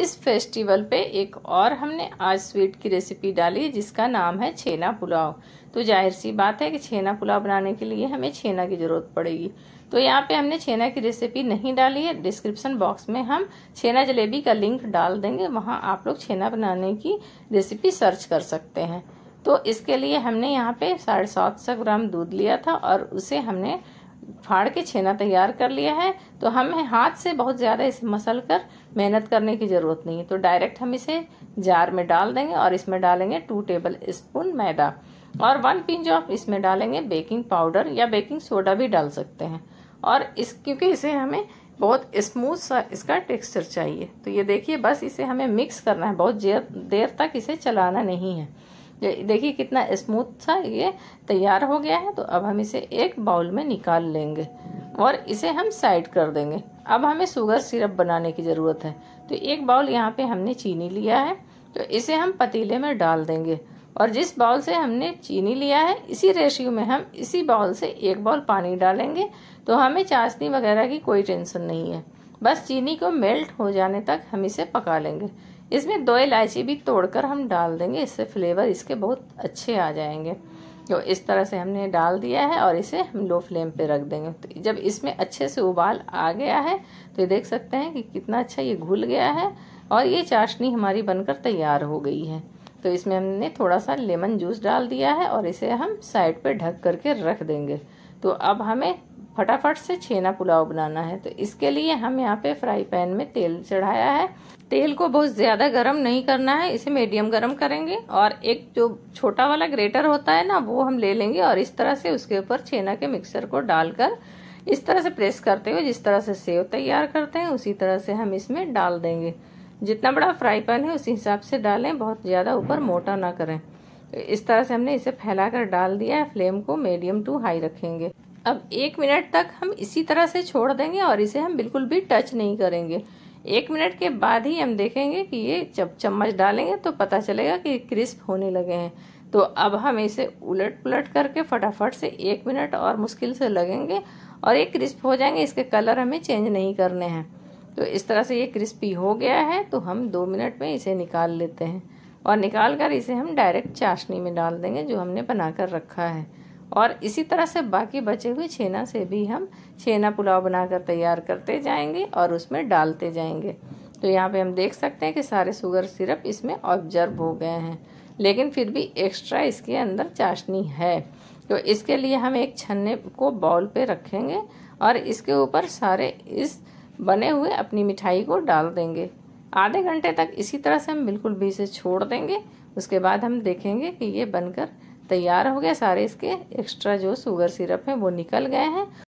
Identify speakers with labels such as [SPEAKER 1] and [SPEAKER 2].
[SPEAKER 1] इस फेस्टिवल पे एक और हमने आज स्वीट की रेसिपी डाली जिसका नाम है छेना पुलाव तो जाहिर सी बात है कि छेना पुलाव बनाने के लिए हमें छेना की ज़रूरत पड़ेगी तो यहाँ पे हमने छेना की रेसिपी नहीं डाली है डिस्क्रिप्शन बॉक्स में हम छेना जलेबी का लिंक डाल देंगे वहाँ आप लोग छेना बनाने की रेसिपी सर्च कर सकते हैं तो इसके लिए हमने यहाँ पे साढ़े सात सौ ग्राम दूध लिया था और उसे हमने फाड़ के छेना तैयार कर लिया है तो हमें हाथ से बहुत ज़्यादा इसे मसल कर मेहनत करने की ज़रूरत नहीं है तो डायरेक्ट हम इसे जार में डाल देंगे और इसमें डालेंगे टू टेबल स्पून मैदा और वन पिंच ऑफ इसमें डालेंगे बेकिंग पाउडर या बेकिंग सोडा भी डाल सकते हैं और इस क्योंकि इसे हमें बहुत स्मूथ सा इसका टेक्सचर चाहिए तो ये देखिए बस इसे हमें मिक्स करना है बहुत देर तक इसे चलाना नहीं है देखिए कितना स्मूथ सा ये तैयार हो गया है तो अब हम इसे एक बाउल में निकाल लेंगे और इसे हम साइड कर देंगे अब हमें शुगर सिरप बनाने की ज़रूरत है तो एक बाउल यहाँ पे हमने चीनी लिया है तो इसे हम पतीले में डाल देंगे और जिस बाउल से हमने चीनी लिया है इसी रेशियो में हम इसी बाउल से एक बाउल पानी डालेंगे तो हमें चाशनी वगैरह की कोई टेंशन नहीं है बस चीनी को मेल्ट हो जाने तक हम इसे पका लेंगे इसमें दो इलायची भी तोड़कर हम डाल देंगे इससे फ्लेवर इसके बहुत अच्छे आ जाएंगे तो इस तरह से हमने डाल दिया है और इसे हम लो फ्लेम पे रख देंगे तो जब इसमें अच्छे से उबाल आ गया है तो ये देख सकते हैं कि कितना अच्छा ये घुल गया है और ये चाशनी हमारी बनकर तैयार हो गई है तो इसमें हमने थोड़ा सा लेमन जूस डाल दिया है और इसे हम साइड पर ढक करके रख देंगे तो अब हमें फटाफट से छेना पुलाव बनाना है तो इसके लिए हम यहाँ पे फ्राई पैन में तेल चढ़ाया है तेल को बहुत ज़्यादा गर्म नहीं करना है इसे मीडियम गर्म करेंगे और एक जो छोटा वाला ग्रेटर होता है ना वो हम ले लेंगे और इस तरह से उसके ऊपर छेना के मिक्सर को डालकर इस तरह से प्रेस करते हुए जिस तरह से सेव तैयार करते हैं उसी तरह से हम इसमें डाल देंगे जितना बड़ा फ्राई पैन है उसी हिसाब से डालें बहुत ज़्यादा ऊपर मोटा ना करें इस तरह से हमने इसे फैलाकर डाल दिया है फ्लेम को मीडियम टू हाई रखेंगे अब एक मिनट तक हम इसी तरह से छोड़ देंगे और इसे हम बिल्कुल भी टच नहीं करेंगे एक मिनट के बाद ही हम देखेंगे कि ये जब चम्मच डालेंगे तो पता चलेगा कि क्रिस्प होने लगे हैं तो अब हम इसे उलट पुलट करके फटाफट से एक मिनट और मुश्किल से लगेंगे और ये क्रिस्प हो जाएंगे इसके कलर हमें चेंज नहीं करने हैं तो इस तरह से ये क्रिस्पी हो गया है तो हम दो मिनट में इसे निकाल लेते हैं और निकाल कर इसे हम डायरेक्ट चाशनी में डाल देंगे जो हमने बना कर रखा है और इसी तरह से बाकी बचे हुए छेना से भी हम छेना पुलाव बनाकर तैयार करते जाएंगे और उसमें डालते जाएंगे तो यहाँ पे हम देख सकते हैं कि सारे शुगर सिरप इसमें ऑब्जर्व हो गए हैं लेकिन फिर भी एक्स्ट्रा इसके अंदर चाशनी है तो इसके लिए हम एक छन्ने को बॉल पे रखेंगे और इसके ऊपर सारे इस बने हुए अपनी मिठाई को डाल देंगे आधे घंटे तक इसी तरह से हम बिल्कुल भी इसे छोड़ देंगे उसके बाद हम देखेंगे कि ये बनकर तैयार हो गए सारे इसके एक्स्ट्रा जो शुगर सिरप हैं वो निकल गए हैं